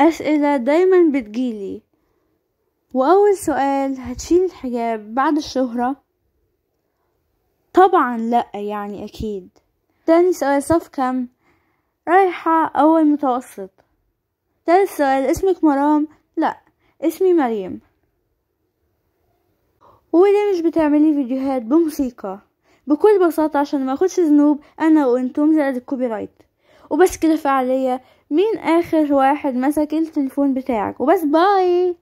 أسئلة دايما بتجيلي وأول سؤال هتشيل الحجاب بعد الشهرة؟ طبعا لأ يعني أكيد تاني سؤال صف كم؟ رايحة أول متوسط تالت سؤال اسمك مرام؟ لأ اسمي مريم وليه مش بتعملي فيديوهات بموسيقى؟ بكل بساطة عشان ما اخدش ذنوب أنا وأنتم زائد الكوبي رايت وبس كده فعليا مين آخر واحد مسك التليفون بتاعك وبس باي